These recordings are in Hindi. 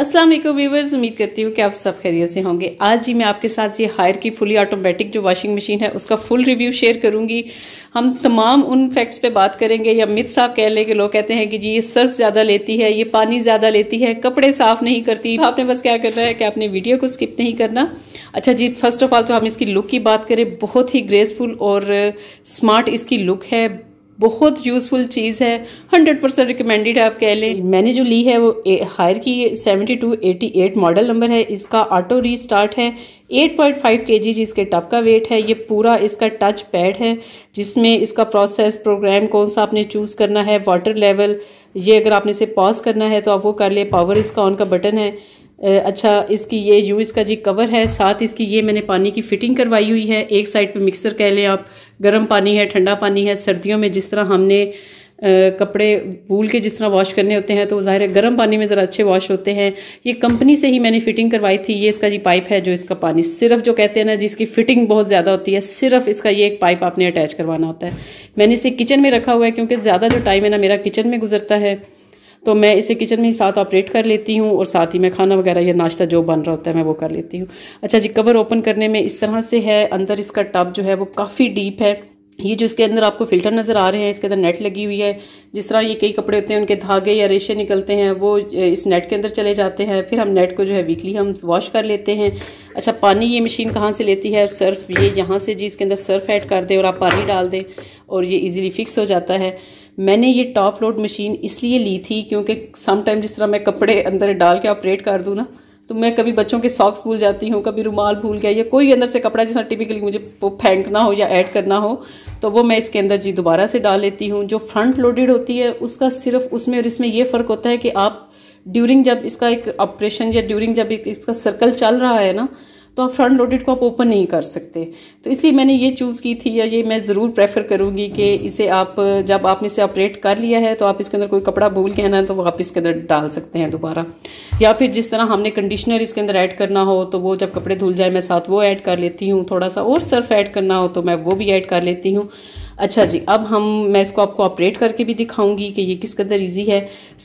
अस्सलाम वालेकुम व्यूवर्स उम्मीद करती हूँ कि आप सब खैरियत से होंगे आज जी मैं आपके साथ ये हायर की फुली ऑटोमेटिक जो वॉशिंग मशीन है उसका फुल रिव्यू शेयर करूंगी हम तमाम उन फैक्ट्स पे बात करेंगे या मिथ साहब कह लें कि लोग कहते हैं कि जी ये सर्फ ज़्यादा लेती है ये पानी ज़्यादा लेती है कपड़े साफ नहीं करती आपने बस क्या करना है कि आपने वीडियो को स्किप नहीं करना अच्छा जी फर्स्ट ऑफ ऑल तो हम इसकी लुक की बात करें बहुत ही ग्रेसफुल और स्मार्ट इसकी लुक है बहुत यूज़फुल चीज़ है हंड्रेड परसेंट रिकमेंडेड आप कह लें मैंने जो ली है वो हायर की seventy two eighty eight model number है इसका ऑटो रीस्टार्ट है 8.5 पॉइंट जी इसके टब का वेट है ये पूरा इसका टच पैड है जिसमें इसका प्रोसेस प्रोग्राम कौन सा आपने चूज़ करना है वाटर लेवल ये अगर आपने इसे पॉज करना है तो आप वो कर ले पावर इसका ऑन का बटन है अच्छा इसकी ये यू इसका जी कवर है साथ इसकी ये मैंने पानी की फ़िटिंग करवाई हुई है एक साइड पे मिक्सर कह लें आप गर्म पानी है ठंडा पानी है सर्दियों में जिस तरह हमने कपड़े वूल के जिस तरह वॉश करने होते हैं तो ज़ाहिर है गर्म पानी में ज़रा अच्छे वॉश होते हैं ये कंपनी से ही मैंने फ़िटिंग करवाई थी ये इसका जी पाइप है जो इसका पानी सिर्फ जो कहते हैं ना जिसकी फ़िटिंग बहुत ज़्यादा होती है सिर्फ इसका ये एक पाइप आपने अटैच करवाना होता है मैंने इसे किचन में रखा हुआ है क्योंकि ज़्यादा जो टाइम है ना मेरा किचन में गुजरता है तो मैं इसे किचन में ही साथ ऑपरेट कर लेती हूँ और साथ ही मैं खाना वगैरह या नाश्ता जो बन रहा होता है मैं वो कर लेती हूँ अच्छा जी कवर ओपन करने में इस तरह से है अंदर इसका टब जो है वो काफ़ी डीप है ये जो इसके अंदर आपको फिल्टर नज़र आ रहे हैं इसके अंदर नेट लगी हुई है जिस तरह ये कई कपड़े होते हैं उनके धागे या रेशे निकलते हैं वो इस नेट के अंदर चले जाते हैं फिर हम नेट को जो है वीकली हम वॉश कर लेते हैं अच्छा पानी ये मशीन कहाँ से लेती है और सर्फ ये यहाँ से जी इसके अंदर सर्फ ऐड कर दें और आप पानी डाल दें और ये ईजिली फिक्स हो जाता है मैंने ये टॉप लोड मशीन इसलिए ली थी क्योंकि समटाइम जिस तरह मैं कपड़े अंदर डाल के ऑपरेट कर दूँ ना तो मैं कभी बच्चों के सॉक्स भूल जाती हूँ कभी रुमाल भूल गया या कोई अंदर से कपड़ा जैसा टिपिकली मुझे वो फेंकना हो या ऐड करना हो तो वो मैं इसके अंदर जी दोबारा से डाल लेती हूँ जो फ्रंट लोडेड होती है उसका सिर्फ उसमें और इसमें ये फ़र्क होता है कि आप ड्यूरिंग जब इसका एक ऑपरेशन या ड्यूरिंग जब एक इसका सर्कल चल रहा है ना तो आप फ्रंट लोडेड को आप ओपन नहीं कर सकते तो इसलिए मैंने ये चूज़ की थी या ये मैं ज़रूर प्रेफर करूँगी कि इसे आप जब आपने इसे ऑपरेट कर लिया है तो आप इसके अंदर कोई कपड़ा भूल के आना तो वो आप इसके अंदर डाल सकते हैं दोबारा या फिर जिस तरह हमने कंडीशनर इसके अंदर ऐड करना हो तो वो जब कपड़े धुल जाए मैं साथ वो ऐड कर लेती हूँ थोड़ा सा और सर्फ ऐड करना हो तो मैं वो भी ऐड कर लेती हूँ अच्छा जी अब हम मैं इसको आपको ऑपरेट करके भी दिखाऊंगी कि ये किस कदर ईजी है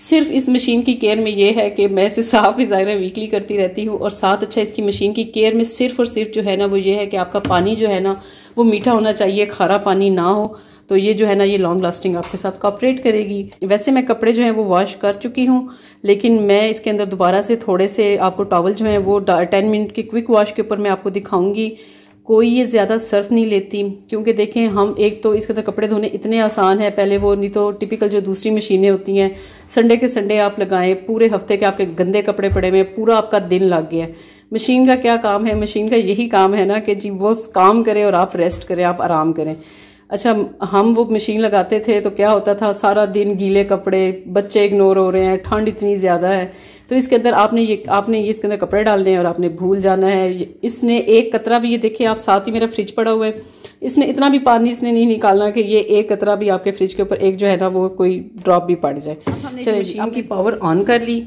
सिर्फ इस मशीन की केयर में ये है कि मैं इसे साफ भी ज़ाहिर वीकली करती रहती हूँ और साथ अच्छा इसकी मशीन की केयर में सिर्फ और सिर्फ जो है ना वो ये है कि आपका पानी जो है ना वो मीठा होना चाहिए खारा पानी ना हो तो ये जो है ना ये लॉन्ग लास्टिंग आपके साथ कॉपरेट करेगी वैसे मैं कपड़े जो हैं वो वॉश कर चुकी हूँ लेकिन मैं इसके अंदर दोबारा से थोड़े से आपको टॉवल जो है वो टेन मिनट के क्विक वॉश के ऊपर मैं आपको दिखाऊंगी कोई ये ज़्यादा सर्फ नहीं लेती क्योंकि देखें हम एक तो इसके तो कपड़े धोने इतने आसान है पहले वो नहीं तो टिपिकल जो दूसरी मशीनें होती हैं संडे के संडे आप लगाएं पूरे हफ्ते के आपके गंदे कपड़े पड़े हुए पूरा आपका दिन लग गया मशीन का क्या काम है मशीन का यही काम है ना कि जी वो काम करे और आप रेस्ट करें आप आराम करें अच्छा हम वो मशीन लगाते थे तो क्या होता था सारा दिन गीले कपड़े बच्चे इग्नोर हो रहे हैं ठंड इतनी ज़्यादा है तो इसके अंदर आपने ये आपने ये इसके अंदर कपड़े डालने हैं और आपने भूल जाना है इसने एक कतरा भी ये देखिए आप साथ ही मेरा फ्रिज पड़ा हुआ है इसने इतना भी पानी इसने नहीं निकालना कि ये एक कतरा भी आपके फ्रिज के ऊपर एक जो है ना वो कोई ड्रॉप भी पड़ जाए चलिए मशीन की पावर ऑन कर ली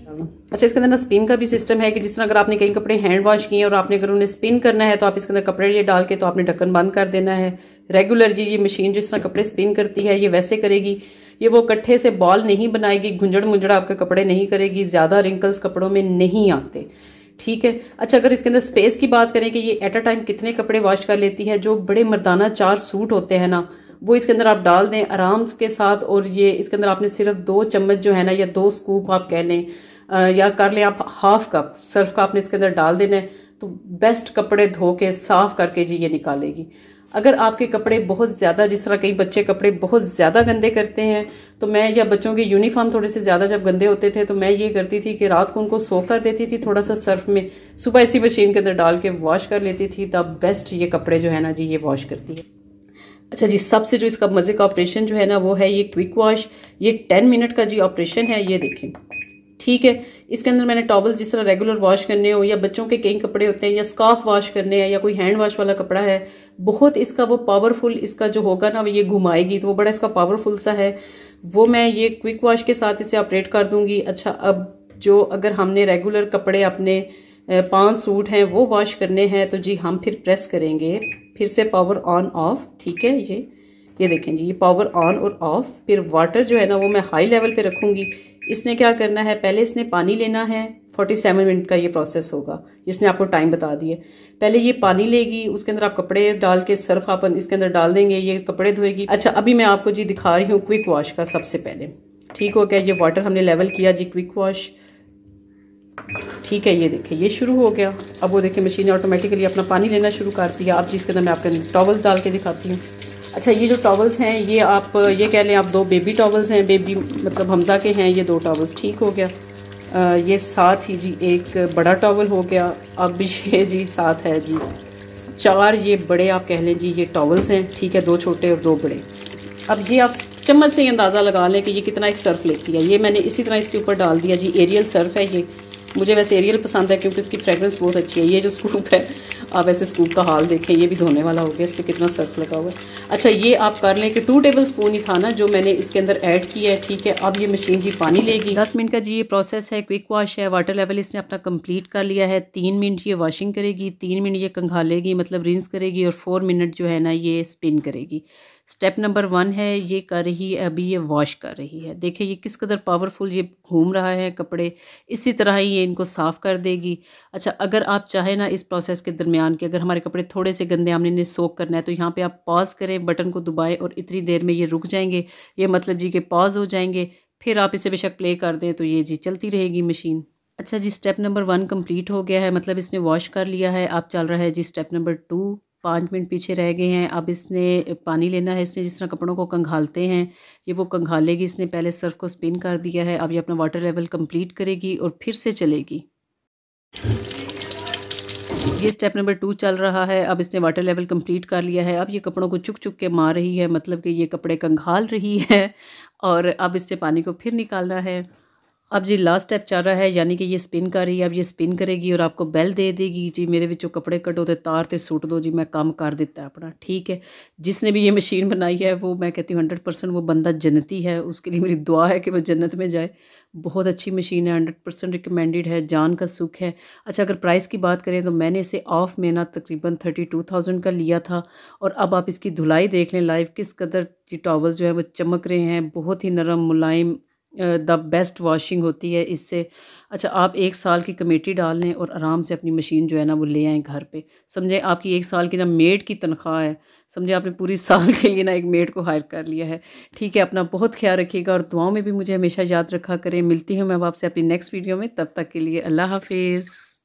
अच्छा इसके अंदर ना स्पिन का भी सिस्टम है कि जिस तरह अगर आपने कहीं कपड़े हैंड वॉश किए और आपने अगर उन्हें स्पिन करना है तो आप इसके अंदर कपड़े ये डाल के तो आपने ढक्कन बंद कर देना है रेगुलर जी ये मशीन जिस तरह कपड़े स्पिन करती है ये वैसे करेगी ये वो कट्ठे से बॉल नहीं बनाएगी घुंजड़ मुंजड़ आपके कपड़े नहीं करेगी ज़्यादा रिंकल्स कपड़ों में नहीं आते ठीक है अच्छा अगर इसके अंदर स्पेस की बात करें कि ये एट अ टाइम कितने कपड़े वॉश कर लेती है जो बड़े मर्दाना चार सूट होते हैं ना वो इसके अंदर आप डाल दें आराम के साथ और ये इसके अंदर आपने सिर्फ दो चम्मच जो है ना या दो स्कूप आप कह लें या कर लें आप हाफ कप सर्फ का आपने इसके अंदर डाल देना है तो बेस्ट कपड़े धो के साफ करके जी ये निकालेगी अगर आपके कपड़े बहुत ज़्यादा जिस तरह कई बच्चे कपड़े बहुत ज़्यादा गंदे करते हैं तो मैं या बच्चों के यूनिफॉर्म थोड़े से ज़्यादा जब गंदे होते थे तो मैं ये करती थी कि रात को उनको सो कर देती थी थोड़ा सा सर्फ में सुबह इसी मशीन के अंदर डाल के वॉश कर लेती थी तब बेस्ट ये कपड़े जो है ना जी ये वॉश करती है अच्छा जी सबसे जो इसका मज़े का ऑपरेशन जो है ना वो है ये क्विक वॉश ये टेन मिनट का जी ऑपरेशन है ये देखें ठीक है इसके अंदर मैंने टॉवल जिस तरह रेगुलर वॉश करने हो या बच्चों के कई कपड़े होते हैं या स्काफ वॉश करने हैं या कोई हैंड वॉश वाला कपड़ा है बहुत इसका वो पावरफुल इसका जो होगा ना ये घुमाएगी तो वो बड़ा इसका पावरफुल सा है वो मैं ये क्विक वॉश के साथ इसे ऑपरेट कर दूंगी अच्छा अब जो अगर हमने रेगुलर कपड़े अपने पाँच सूट हैं वो वॉश करने हैं तो जी हम फिर प्रेस करेंगे फिर से पावर ऑन ऑफ ठीक है ये ये देखें जी ये पावर ऑन और ऑफ फिर वाटर जो है ना वो मैं हाई लेवल पे रखूँगी इसने क्या करना है पहले इसने पानी लेना है 47 मिनट का ये प्रोसेस होगा इसने आपको टाइम बता दिए पहले ये पानी लेगी उसके अंदर आप कपड़े डाल के सर्फ अपन इसके अंदर डाल देंगे ये कपड़े धोएगी अच्छा अभी मैं आपको जी दिखा रही हूँ क्विक वॉश का सबसे पहले ठीक हो गया ये वाटर हमने लेवल किया जी क्विक वॉश ठीक है ये देखिए ये शुरू हो गया अब वो देखिए मशीन ऑटोमेटिकली अपना पानी लेना शुरू कर दिया अब जी इसके अंदर मैं आपके टॉवल डाल के दिखाती हूँ अच्छा ये जो टॉवल्स हैं ये आप ये कह लें आप दो बेबी टॉवल्स हैं बेबी मतलब हमज़ा के हैं ये दो टॉवल्स ठीक हो गया आ, ये साथ ही जी एक बड़ा टॉवल हो गया अब ये जी साथ है जी चार ये बड़े आप कह लें जी ये टॉवल्स हैं ठीक है दो छोटे और दो बड़े अब ये आप चम्मच से ही अंदाज़ा लगा लें कि ये कितना एक सर्फ लेती है ये मैंने इसी तरह इसके ऊपर डाल दिया जी एरियल सर्फ है ये मुझे वैसे एरियल पसंद है क्योंकि इसकी फ्रेगरेंस बहुत अच्छी है ये जो स्कूप है आप ऐसे स्कूप का हाल देखें ये भी धोने वाला हो गया इस पर कितना सर्फ लगा हुआ है अच्छा ये आप कर लें कि टू टेबल स्पून ही था ना जो मैंने इसके अंदर ऐड किया है ठीक है अब ये मशीन जी पानी लेगी दस मिनट का जी ये प्रोसेस है क्विक वॉश है वाटर लेवल इसने अपना कंप्लीट कर लिया है तीन मिनट ये वॉशिंग करेगी तीन मिनट ये कंघालेगी मतलब रिंस करेगी और फोर मिनट जो है ना ये स्पिन करेगी स्टेप नंबर वन है ये कर रही है अभी ये वॉश कर रही है देखिए ये किस कदर पावरफुल ये घूम रहा है कपड़े इसी तरह ही ये इनको साफ़ कर देगी अच्छा अगर आप चाहें ना इस प्रोसेस के दरमियान कि अगर हमारे कपड़े थोड़े से गंदे हमने इन्हें सोख करना है तो यहाँ पर आप पॉज करें बटन को दबाएं और इतनी देर में ये रुक जाएंगे ये मतलब जी के पॉज हो जाएंगे फिर आप इसे बेशक प्ले कर दें तो ये जी चलती रहेगी मशीन अच्छा जी स्टेप नंबर वन कंप्लीट हो गया है मतलब इसने वॉश कर लिया है आप चल रहा है जी स्टेप नंबर टू पाँच मिनट पीछे रह गए हैं अब इसने पानी लेना है इसने जिस तरह कपड़ों को कंघालते हैं ये वो कंघालेगी इसने पहले सर्फ को स्पिन कर दिया है अब ये अपना वाटर लेवल कंप्लीट करेगी और फिर से चलेगी ये स्टेप नंबर टू चल रहा है अब इसने वाटर लेवल कंप्लीट कर लिया है अब ये कपड़ों को चुक चुक के मार रही है मतलब कि ये कपड़े कंघाल रही है और अब इसने पानी को फिर निकालना है अब जी लास्ट स्टेप चल रहा है यानी कि ये स्पिन कर रही है अब ये स्पिन करेगी और आपको बेल दे देगी जी मेरे कपड़े कटो तो तार से सूट दो जी मैं काम कर देता है अपना ठीक है जिसने भी ये मशीन बनाई है वो मैं कहती हूँ हंड्रेड परसेंट वो बंदा जन्नती है उसके लिए मेरी दुआ है कि वो जन्नत में जाए बहुत अच्छी मशीन है हंड्रेड परसेंट रिकमेंडेड है जान का सुख है अच्छा अगर प्राइस की बात करें तो मैंने इसे ऑफ महीना तकरीबन थर्टी टू थाउजेंड का लिया था और अब आप इसकी धुलाई देख लें लाइव किस कदर जी टॉवल्स जो है वो चमक रहे हैं बहुत ही नरम मुलायम द बेस्ट वॉशिंग होती है इससे अच्छा आप एक साल की कमेटी डाल लें और आराम से अपनी मशीन जो है ना वो ले आएँ घर पे समझे आपकी एक साल की ना मेड की तनख्वाह है समझे आपने पूरी साल के लिए ना एक मेड को हायर कर लिया है ठीक है अपना बहुत ख्याल रखिएगा और दुआओं में भी मुझे हमेशा याद रखा करें मिलती हूँ मैं आपसे अपनी नेक्स्ट वीडियो में तब तक के लिए अल्लाह हाफिज़